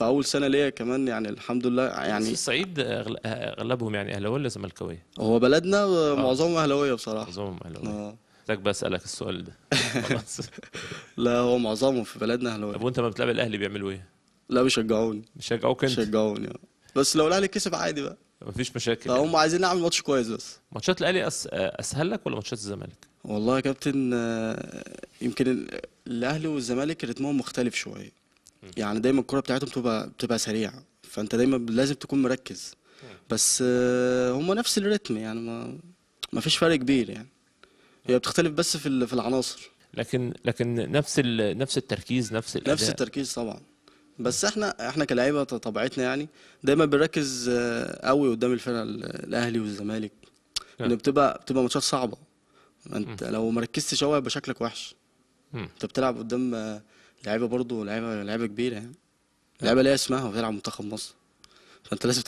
في اول سنه ليا كمان يعني الحمد لله يعني الصعيد اغلبهم يعني اهلاويه ولا زملكاويه؟ هو بلدنا آه. معظمهم اهلاويه بصراحه معظمهم اهلاويه آه. محتاج بسالك السؤال ده لا هو معظمهم في بلدنا اهلاويه طب وانت لما بتلعب الاهلي بيعملوا ايه؟ لا بيشجعوني بيشجعوك انت؟ بيشجعوني آه. بس لو الاهلي كسب عادي بقى مفيش مشاكل يعني. هم عايزين نعمل ماتش كويس بس ماتشات الاهلي أس... اسهل لك ولا ماتشات الزمالك؟ والله يا كابتن يمكن الاهلي والزمالك رتمهم مختلف شويه يعني دايما الكرة بتاعتهم بتبقى بتبقى سريعة فانت دايما لازم تكون مركز بس آه، هم نفس الريتم يعني ما ما فيش فرق كبير يعني هي بتختلف بس في في العناصر لكن لكن نفس نفس التركيز نفس الأداء. نفس التركيز طبعا بس احنا احنا كلاعيبه طبيعتنا يعني دايما بنركز آه، قوي قدام الفرقه الاهلي والزمالك ان بتبقى بتبقى ماتشات صعبه انت لو ما ركزتش قوي هيبقى شكلك وحش انت بتلعب قدام آه، لعيبه برضه لعيبه لعيبه كبيره يعني لعيبه ليها اسمها وبتلعب منتخب مصر فانت لازم